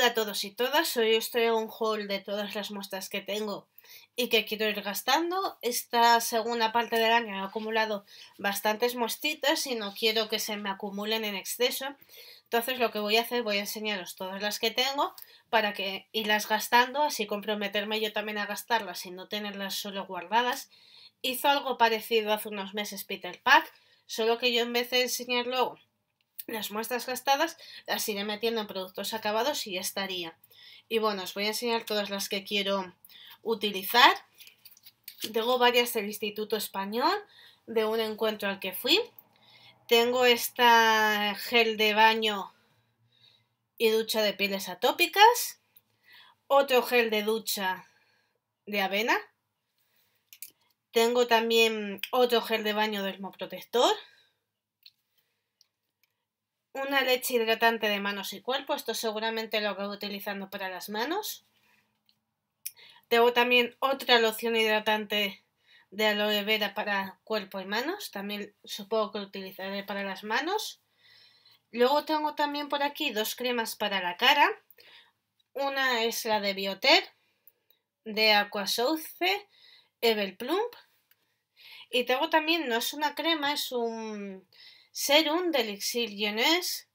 Hola a todos y todas, hoy os este traigo un haul de todas las muestras que tengo y que quiero ir gastando. Esta segunda parte del año he acumulado bastantes mostitas y no quiero que se me acumulen en exceso. Entonces lo que voy a hacer, voy a enseñaros todas las que tengo para que irlas gastando, así comprometerme yo también a gastarlas y no tenerlas solo guardadas. Hizo algo parecido hace unos meses Peter Pack, solo que yo en vez de enseñarlo... Las muestras gastadas las iré metiendo en productos acabados y ya estaría. Y bueno, os voy a enseñar todas las que quiero utilizar. Tengo varias del Instituto Español, de un encuentro al que fui. Tengo esta gel de baño y ducha de pieles atópicas. Otro gel de ducha de avena. Tengo también otro gel de baño dermoprotector. protector una leche hidratante de manos y cuerpo, esto seguramente lo acabo utilizando para las manos. Tengo también otra loción hidratante de aloe vera para cuerpo y manos, también supongo que lo utilizaré para las manos. Luego tengo también por aquí dos cremas para la cara. Una es la de Bioter, de Aquasouce, evel Plump. Y tengo también, no es una crema, es un Serum de Elixir Jeunesse,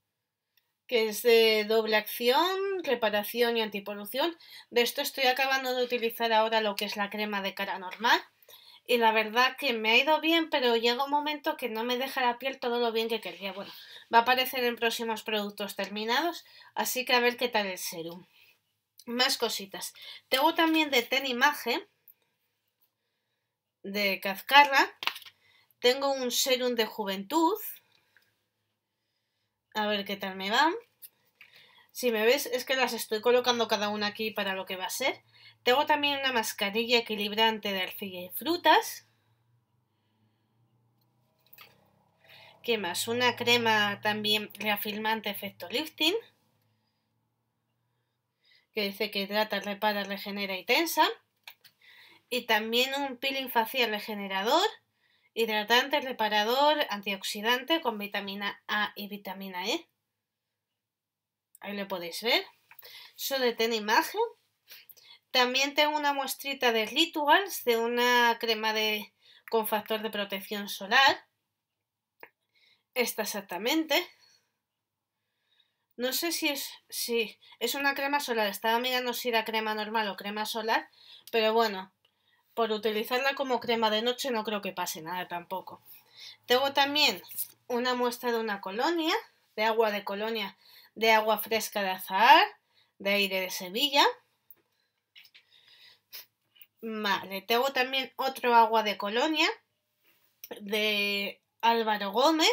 que es de doble acción, reparación y antipolución. De esto estoy acabando de utilizar ahora lo que es la crema de cara normal. Y la verdad que me ha ido bien, pero llega un momento que no me deja la piel todo lo bien que quería. Bueno, va a aparecer en próximos productos terminados, así que a ver qué tal el serum. Más cositas. Tengo también de Ten Imagen, de Cazcarra. Tengo un serum de juventud, a ver qué tal me van. Si me ves, es que las estoy colocando cada una aquí para lo que va a ser. Tengo también una mascarilla equilibrante de arcilla y frutas. ¿Qué más? Una crema también reafirmante efecto lifting. Que dice que hidrata, repara, regenera y tensa. Y también un peeling facial regenerador hidratante, reparador, antioxidante con vitamina A y vitamina E. Ahí lo podéis ver. Solo ten imagen. También tengo una muestrita de Rituals, de una crema de, con factor de protección solar. Esta exactamente. No sé si es. si es una crema solar. Estaba mirando si era crema normal o crema solar. Pero bueno, por utilizarla como crema de noche no creo que pase nada tampoco. Tengo también una muestra de una colonia, de agua de colonia, de agua fresca de azahar, de aire de Sevilla. Vale, tengo también otro agua de colonia, de Álvaro Gómez.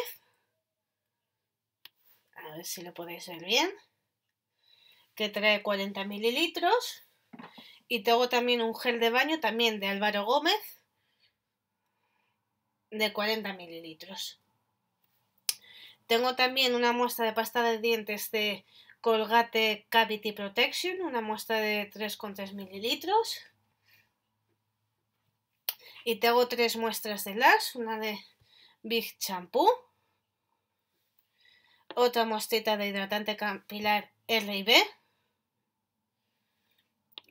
A ver si lo podéis ver bien. Que trae 40 mililitros. Y tengo también un gel de baño, también de Álvaro Gómez, de 40 mililitros. Tengo también una muestra de pasta de dientes de Colgate Cavity Protection, una muestra de 3,3 mililitros. Y tengo tres muestras de Lars, una de Big Shampoo, otra mostita de hidratante capilar R&B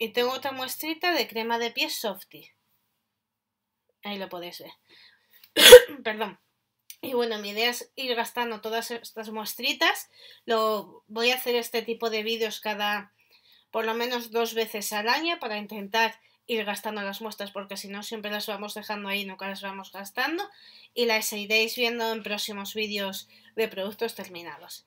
y tengo otra muestrita de crema de pies Softy. Ahí lo podéis ver. Perdón. Y bueno, mi idea es ir gastando todas estas muestritas. Lo voy a hacer este tipo de vídeos cada por lo menos dos veces al año para intentar ir gastando las muestras porque si no siempre las vamos dejando ahí, nunca las vamos gastando y las iréis viendo en próximos vídeos de productos terminados.